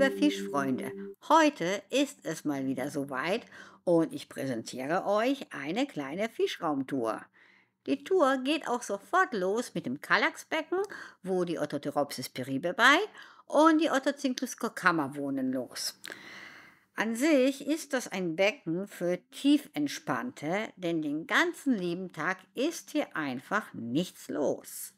Liebe Fischfreunde, heute ist es mal wieder soweit und ich präsentiere euch eine kleine Fischraumtour. Die Tour geht auch sofort los mit dem Kallaxbecken, wo die Ottoteropsis piribae und die Ottocinchus coccama wohnen los. An sich ist das ein Becken für Tiefentspannte, denn den ganzen lieben Tag ist hier einfach nichts los.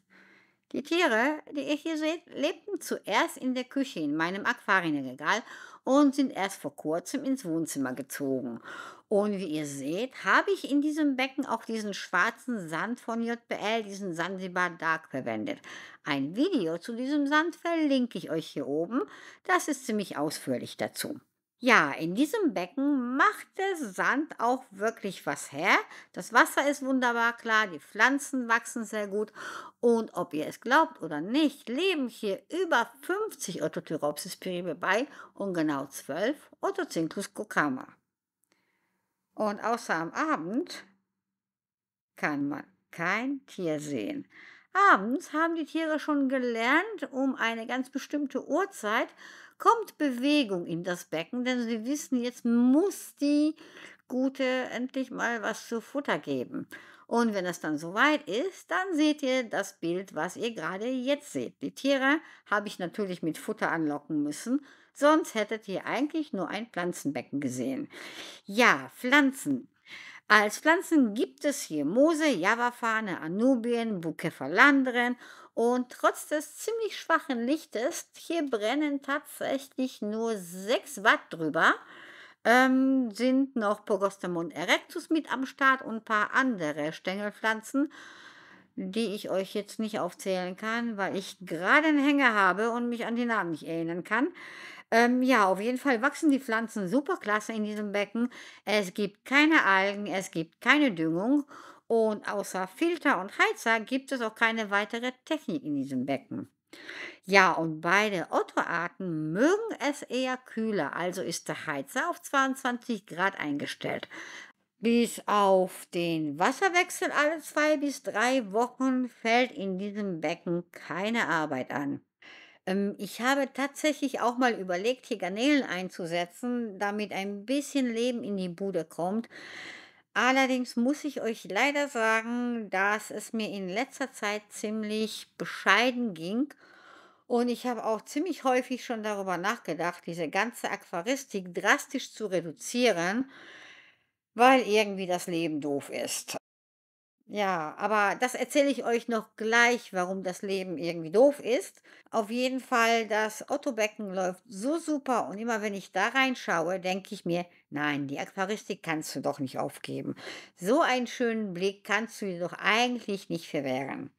Die Tiere, die ihr hier seht, lebten zuerst in der Küche in meinem Aquarienregal und sind erst vor kurzem ins Wohnzimmer gezogen. Und wie ihr seht, habe ich in diesem Becken auch diesen schwarzen Sand von JBL, diesen Sansibar Dark verwendet. Ein Video zu diesem Sand verlinke ich euch hier oben. Das ist ziemlich ausführlich dazu. Ja, in diesem Becken macht der Sand auch wirklich was her. Das Wasser ist wunderbar klar, die Pflanzen wachsen sehr gut und ob ihr es glaubt oder nicht, leben hier über 50 peribe bei und genau 12 Ottocinchus cocama. Und außer am Abend kann man kein Tier sehen. Abends haben die Tiere schon gelernt, um eine ganz bestimmte Uhrzeit kommt Bewegung in das Becken, denn sie wissen, jetzt muss die Gute endlich mal was zu Futter geben. Und wenn es dann soweit ist, dann seht ihr das Bild, was ihr gerade jetzt seht. Die Tiere habe ich natürlich mit Futter anlocken müssen, sonst hättet ihr eigentlich nur ein Pflanzenbecken gesehen. Ja, Pflanzen. Als Pflanzen gibt es hier Moose, java Anubien, Bucephalandren und trotz des ziemlich schwachen Lichtes, hier brennen tatsächlich nur 6 Watt drüber, ähm, sind noch Pogostamon erectus mit am Start und ein paar andere Stängelpflanzen, die ich euch jetzt nicht aufzählen kann, weil ich gerade einen Hänger habe und mich an die Namen nicht erinnern kann. Ähm, ja, auf jeden Fall wachsen die Pflanzen super klasse in diesem Becken. Es gibt keine Algen, es gibt keine Düngung. Und außer Filter und Heizer gibt es auch keine weitere Technik in diesem Becken. Ja, und beide Otto-Arten mögen es eher kühler, also ist der Heizer auf 22 Grad eingestellt. Bis auf den Wasserwechsel alle zwei bis drei Wochen fällt in diesem Becken keine Arbeit an. Ähm, ich habe tatsächlich auch mal überlegt, hier Garnelen einzusetzen, damit ein bisschen Leben in die Bude kommt. Allerdings muss ich euch leider sagen, dass es mir in letzter Zeit ziemlich bescheiden ging. Und ich habe auch ziemlich häufig schon darüber nachgedacht, diese ganze Aquaristik drastisch zu reduzieren, weil irgendwie das Leben doof ist. Ja, aber das erzähle ich euch noch gleich, warum das Leben irgendwie doof ist. Auf jeden Fall, das Ottobecken läuft so super und immer wenn ich da reinschaue, denke ich mir, Nein, die Aquaristik kannst du doch nicht aufgeben. So einen schönen Blick kannst du dir doch eigentlich nicht verwehren.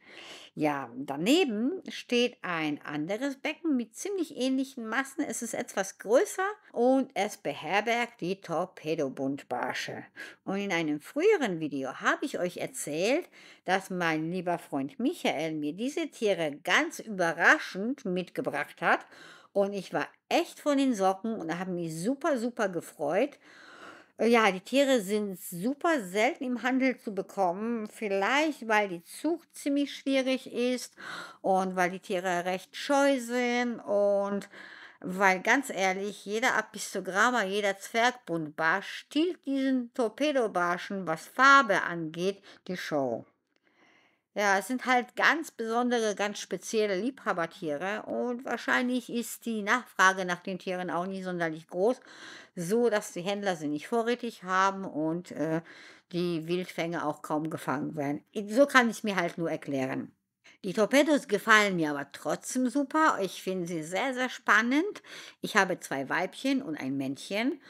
Ja, daneben steht ein anderes Becken mit ziemlich ähnlichen Massen. Es ist etwas größer und es beherbergt die Torpedobuntbarsche. Und in einem früheren Video habe ich euch erzählt, dass mein lieber Freund Michael mir diese Tiere ganz überraschend mitgebracht hat und ich war echt von den Socken und habe mich super, super gefreut. Äh, ja, die Tiere sind super selten im Handel zu bekommen. Vielleicht, weil die Zucht ziemlich schwierig ist und weil die Tiere recht scheu sind und weil ganz ehrlich, jeder Apistogramma, jeder Zwergbundbarsch stiehlt diesen Torpedobarschen, was Farbe angeht, die Show. Ja, es sind halt ganz besondere, ganz spezielle Liebhabertiere und wahrscheinlich ist die Nachfrage nach den Tieren auch nicht sonderlich groß, so dass die Händler sie nicht vorrätig haben und äh, die Wildfänge auch kaum gefangen werden. So kann ich mir halt nur erklären. Die Torpedos gefallen mir aber trotzdem super. Ich finde sie sehr, sehr spannend. Ich habe zwei Weibchen und ein Männchen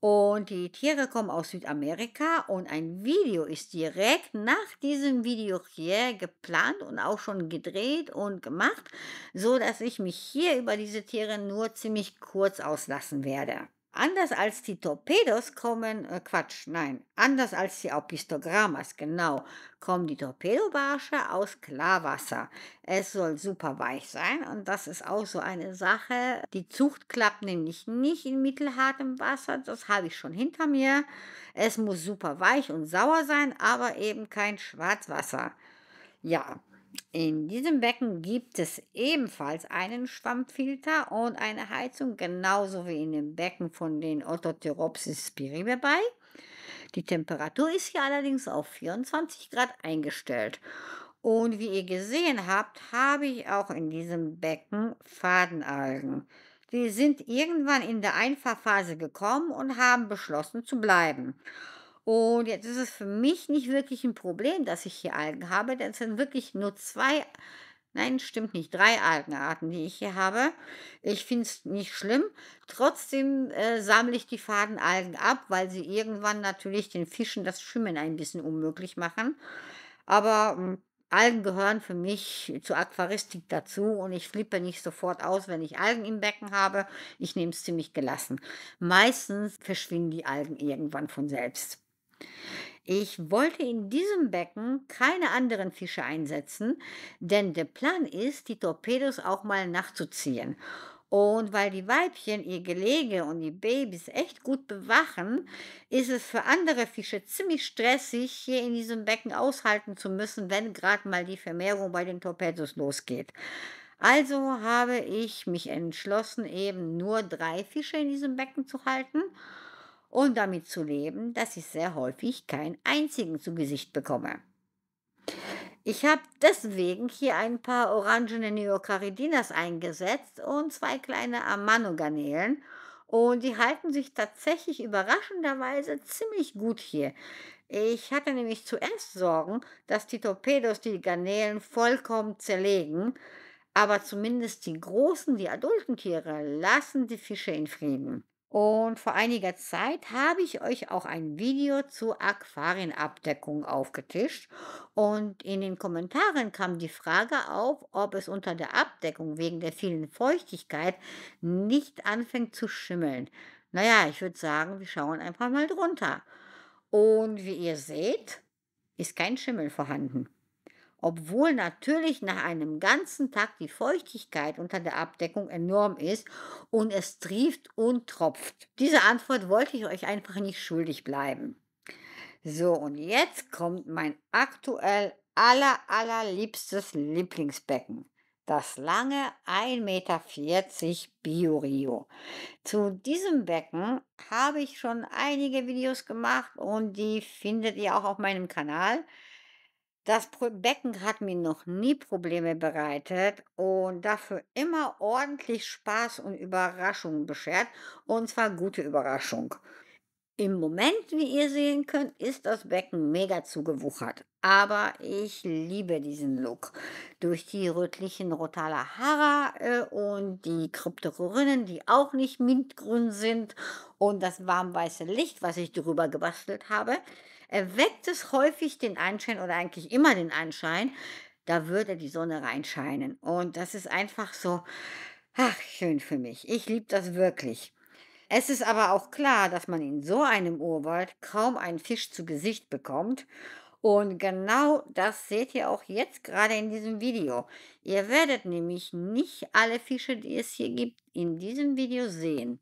und die Tiere kommen aus Südamerika und ein Video ist direkt nach diesem Video hier geplant und auch schon gedreht und gemacht, so dass ich mich hier über diese Tiere nur ziemlich kurz auslassen werde anders als die Torpedos kommen, äh Quatsch, nein, anders als die Opistogrammas, genau, kommen die Torpedobarsche aus Klarwasser. Es soll super weich sein und das ist auch so eine Sache. Die Zucht klappt nämlich nicht in mittelhartem Wasser, das habe ich schon hinter mir. Es muss super weich und sauer sein, aber eben kein Schwarzwasser. Ja, in diesem Becken gibt es ebenfalls einen Schwammfilter und eine Heizung, genauso wie in dem Becken von den Orthoteropsis spiribebae. Die Temperatur ist hier allerdings auf 24 Grad eingestellt. Und wie ihr gesehen habt, habe ich auch in diesem Becken Fadenalgen. Die sind irgendwann in der Einfahrphase gekommen und haben beschlossen zu bleiben. Und jetzt ist es für mich nicht wirklich ein Problem, dass ich hier Algen habe, Das sind wirklich nur zwei, nein, stimmt nicht, drei Algenarten, die ich hier habe. Ich finde es nicht schlimm. Trotzdem äh, sammle ich die Fadenalgen ab, weil sie irgendwann natürlich den Fischen das Schwimmen ein bisschen unmöglich machen. Aber mh, hm, Algen gehören für mich zur Aquaristik dazu und ich flippe nicht sofort aus, wenn ich Algen im Becken habe. Ich nehme es ziemlich gelassen. Meistens verschwinden die Algen irgendwann von selbst. Ich wollte in diesem Becken keine anderen Fische einsetzen, denn der Plan ist, die Torpedos auch mal nachzuziehen. Und weil die Weibchen ihr Gelege und die Babys echt gut bewachen, ist es für andere Fische ziemlich stressig, hier in diesem Becken aushalten zu müssen, wenn gerade mal die Vermehrung bei den Torpedos losgeht. Also habe ich mich entschlossen, eben nur drei Fische in diesem Becken zu halten und damit zu leben, dass ich sehr häufig keinen einzigen zu Gesicht bekomme. Ich habe deswegen hier ein paar orangene Neocaridinas eingesetzt und zwei kleine Amano-Garnelen und die halten sich tatsächlich überraschenderweise ziemlich gut hier. Ich hatte nämlich zuerst Sorgen, dass die Torpedos die Garnelen vollkommen zerlegen, aber zumindest die großen, die adulten Tiere lassen die Fische in Frieden. Und vor einiger Zeit habe ich euch auch ein Video zur Aquarienabdeckung aufgetischt. Und in den Kommentaren kam die Frage auf, ob es unter der Abdeckung wegen der vielen Feuchtigkeit nicht anfängt zu schimmeln. Naja, ich würde sagen, wir schauen einfach mal drunter. Und wie ihr seht, ist kein Schimmel vorhanden obwohl natürlich nach einem ganzen Tag die Feuchtigkeit unter der Abdeckung enorm ist und es trieft und tropft. Diese Antwort wollte ich euch einfach nicht schuldig bleiben. So, und jetzt kommt mein aktuell aller, allerliebstes Lieblingsbecken. Das lange 1,40 Meter Bio-Rio. Zu diesem Becken habe ich schon einige Videos gemacht und die findet ihr auch auf meinem Kanal. Das Becken hat mir noch nie Probleme bereitet und dafür immer ordentlich Spaß und Überraschungen beschert. Und zwar gute Überraschung. Im Moment, wie ihr sehen könnt, ist das Becken mega zugewuchert. Aber ich liebe diesen Look. Durch die rötlichen Rotalahara äh, und die Kryptororinnen, die auch nicht mintgrün sind und das warmweiße Licht, was ich drüber gebastelt habe, erweckt es häufig den Anschein oder eigentlich immer den Anschein, da würde die Sonne reinscheinen. Und das ist einfach so, ach, schön für mich. Ich liebe das wirklich. Es ist aber auch klar, dass man in so einem Urwald kaum einen Fisch zu Gesicht bekommt. Und genau das seht ihr auch jetzt gerade in diesem Video. Ihr werdet nämlich nicht alle Fische, die es hier gibt, in diesem Video sehen.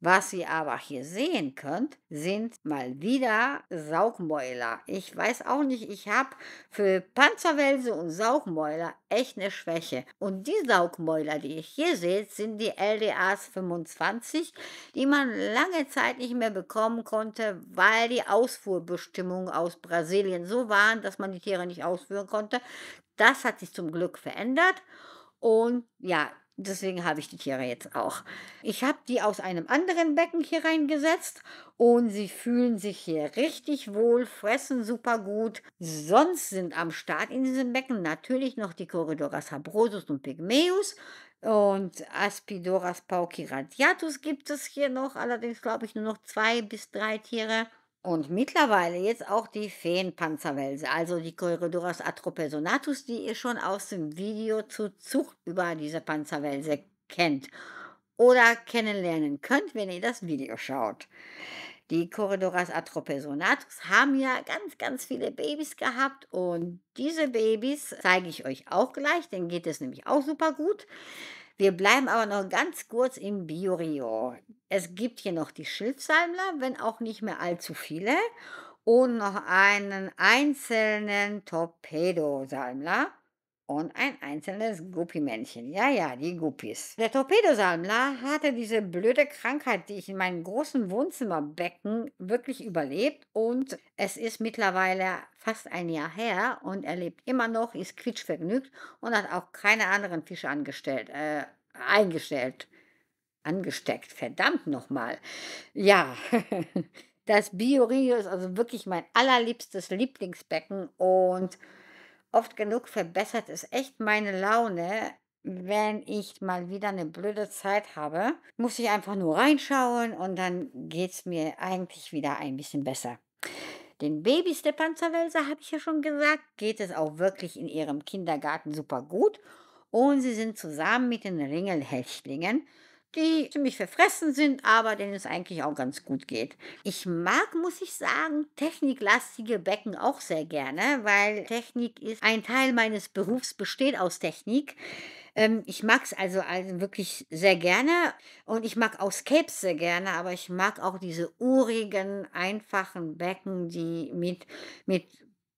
Was ihr aber hier sehen könnt, sind mal wieder Saugmäuler. Ich weiß auch nicht, ich habe für Panzerwälse und Saugmäuler echt eine Schwäche. Und die Saugmäuler, die ihr hier seht, sind die LDAs 25, die man lange Zeit nicht mehr bekommen konnte, weil die Ausfuhrbestimmungen aus Brasilien so waren, dass man die Tiere nicht ausführen konnte. Das hat sich zum Glück verändert verändert. Und ja, deswegen habe ich die Tiere jetzt auch. Ich habe die aus einem anderen Becken hier reingesetzt und sie fühlen sich hier richtig wohl, fressen super gut. Sonst sind am Start in diesem Becken natürlich noch die Corridoras habrosus und Pygmaeus. Und Aspidoras pauciradiatus gibt es hier noch, allerdings glaube ich nur noch zwei bis drei Tiere. Und mittlerweile jetzt auch die Feenpanzerwälse, also die Corydoras atropesonatus, die ihr schon aus dem Video zur Zucht über diese Panzerwälse kennt oder kennenlernen könnt, wenn ihr das Video schaut. Die Corydoras atropesonatus haben ja ganz, ganz viele Babys gehabt und diese Babys zeige ich euch auch gleich, denen geht es nämlich auch super gut. Wir bleiben aber noch ganz kurz im Biorio. Es gibt hier noch die Schilfsalmler, wenn auch nicht mehr allzu viele, und noch einen einzelnen Torpedosalmler und ein einzelnes Guppimännchen. Ja, ja, die Guppis. Der Torpedosalmler hatte diese blöde Krankheit, die ich in meinem großen Wohnzimmerbecken wirklich überlebt und es ist mittlerweile fast ein Jahr her und er lebt immer noch, ist quietschvergnügt und hat auch keine anderen Fische angestellt, äh, eingestellt, angesteckt. Verdammt nochmal. Ja. Das Biorio ist also wirklich mein allerliebstes Lieblingsbecken und oft genug verbessert es echt meine Laune, wenn ich mal wieder eine blöde Zeit habe, muss ich einfach nur reinschauen und dann geht es mir eigentlich wieder ein bisschen besser. Den Babys der Panzerwälzer, habe ich ja schon gesagt, geht es auch wirklich in ihrem Kindergarten super gut und sie sind zusammen mit den Ringelhächtlingen die ziemlich verfressen sind, aber denen es eigentlich auch ganz gut geht. Ich mag, muss ich sagen, techniklastige Becken auch sehr gerne, weil Technik ist ein Teil meines Berufs, besteht aus Technik ähm, ich mag es also, also, wirklich sehr gerne und ich mag auch Scapes sehr gerne, aber ich mag auch diese urigen, einfachen Becken, die mit, mit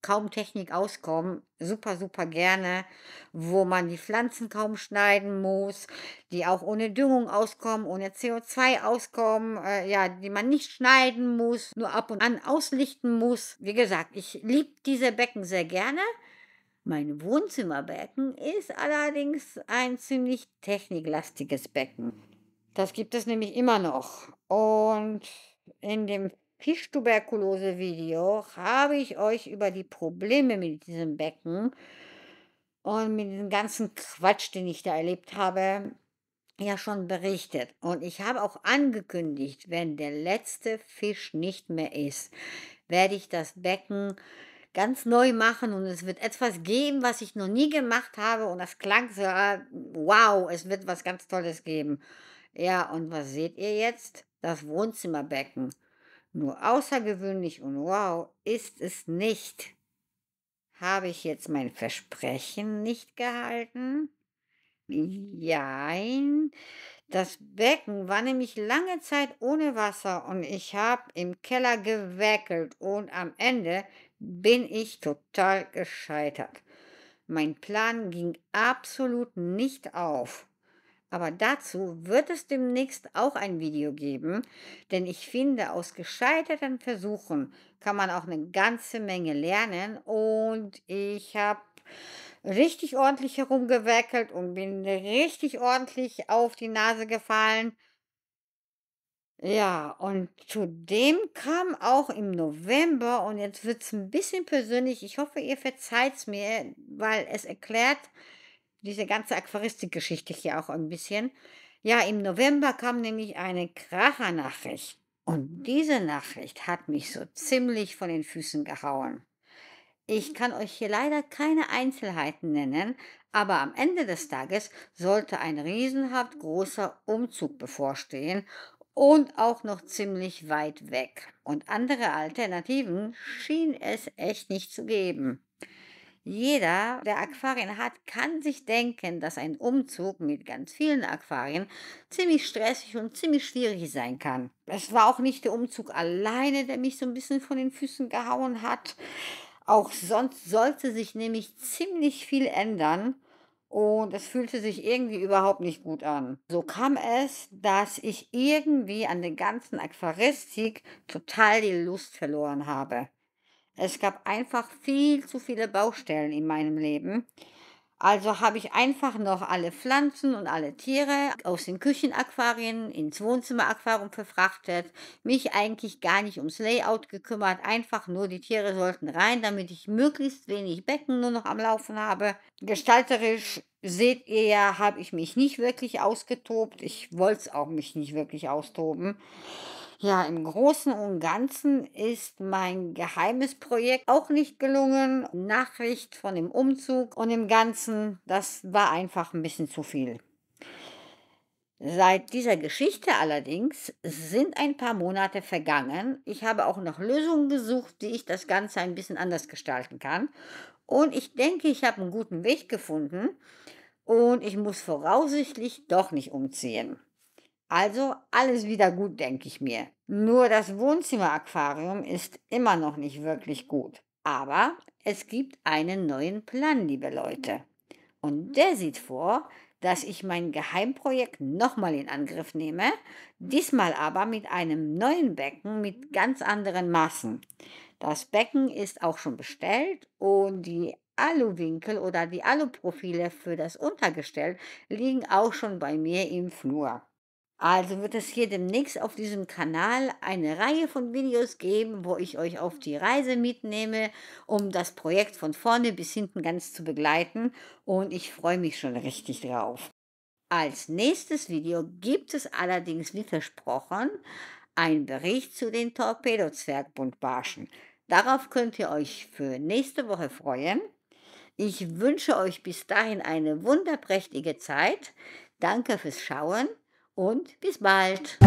kaum Technik auskommen, super, super gerne, wo man die Pflanzen kaum schneiden muss, die auch ohne Düngung auskommen, ohne CO2 auskommen, äh, ja, die man nicht schneiden muss, nur ab und an auslichten muss. Wie gesagt, ich liebe diese Becken sehr gerne. Mein Wohnzimmerbecken ist allerdings ein ziemlich techniklastiges Becken. Das gibt es nämlich immer noch. Und in dem Fischtuberkulose-Video habe ich euch über die Probleme mit diesem Becken und mit dem ganzen Quatsch, den ich da erlebt habe, ja schon berichtet. Und ich habe auch angekündigt, wenn der letzte Fisch nicht mehr ist, werde ich das Becken ganz neu machen und es wird etwas geben, was ich noch nie gemacht habe. Und das klang so, wow, es wird was ganz Tolles geben. Ja, und was seht ihr jetzt? Das Wohnzimmerbecken. Nur außergewöhnlich und wow ist es nicht. Habe ich jetzt mein Versprechen nicht gehalten? Jein. Das Becken war nämlich lange Zeit ohne Wasser und ich habe im Keller geweckelt und am Ende bin ich total gescheitert. Mein Plan ging absolut nicht auf. Aber dazu wird es demnächst auch ein Video geben, denn ich finde, aus gescheiterten Versuchen kann man auch eine ganze Menge lernen und ich habe richtig ordentlich herumgeweckelt und bin richtig ordentlich auf die Nase gefallen. Ja, und zudem kam auch im November, und jetzt wird es ein bisschen persönlich, ich hoffe, ihr verzeiht es mir, weil es erklärt, diese ganze Aquaristik-Geschichte hier auch ein bisschen. Ja, im November kam nämlich eine Krachernachricht. Und diese Nachricht hat mich so ziemlich von den Füßen gehauen. Ich kann euch hier leider keine Einzelheiten nennen, aber am Ende des Tages sollte ein riesenhaft großer Umzug bevorstehen und auch noch ziemlich weit weg. Und andere Alternativen schien es echt nicht zu geben. Jeder, der Aquarien hat, kann sich denken, dass ein Umzug mit ganz vielen Aquarien ziemlich stressig und ziemlich schwierig sein kann. Es war auch nicht der Umzug alleine, der mich so ein bisschen von den Füßen gehauen hat. Auch sonst sollte sich nämlich ziemlich viel ändern und es fühlte sich irgendwie überhaupt nicht gut an. So kam es, dass ich irgendwie an der ganzen Aquaristik total die Lust verloren habe. Es gab einfach viel zu viele Baustellen in meinem Leben. Also habe ich einfach noch alle Pflanzen und alle Tiere aus den Küchenaquarien ins Wohnzimmeraquarium verfrachtet, mich eigentlich gar nicht ums Layout gekümmert, einfach nur die Tiere sollten rein, damit ich möglichst wenig Becken nur noch am Laufen habe. Gestalterisch seht ihr ja, habe ich mich nicht wirklich ausgetobt. Ich wollte es auch mich nicht wirklich austoben. Ja, im Großen und Ganzen ist mein geheimes Projekt auch nicht gelungen. Nachricht von dem Umzug und im Ganzen, das war einfach ein bisschen zu viel. Seit dieser Geschichte allerdings sind ein paar Monate vergangen. Ich habe auch noch Lösungen gesucht, wie ich das Ganze ein bisschen anders gestalten kann. Und ich denke, ich habe einen guten Weg gefunden und ich muss voraussichtlich doch nicht umziehen. Also alles wieder gut, denke ich mir. Nur das Wohnzimmer-Aquarium ist immer noch nicht wirklich gut. Aber es gibt einen neuen Plan, liebe Leute. Und der sieht vor, dass ich mein Geheimprojekt nochmal in Angriff nehme, diesmal aber mit einem neuen Becken mit ganz anderen Massen. Das Becken ist auch schon bestellt und die Aluwinkel oder die Aluprofile für das Untergestell liegen auch schon bei mir im Flur. Also wird es hier demnächst auf diesem Kanal eine Reihe von Videos geben, wo ich euch auf die Reise mitnehme, um das Projekt von vorne bis hinten ganz zu begleiten und ich freue mich schon richtig drauf. Als nächstes Video gibt es allerdings, wie versprochen, einen Bericht zu den Torpedozwergbundbarschen. Darauf könnt ihr euch für nächste Woche freuen. Ich wünsche euch bis dahin eine wunderprächtige Zeit. Danke fürs Schauen und bis bald.